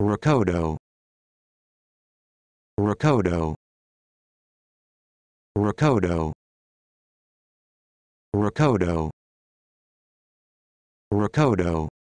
Rakoto Rakoto Rakoto Rakoto Rakoto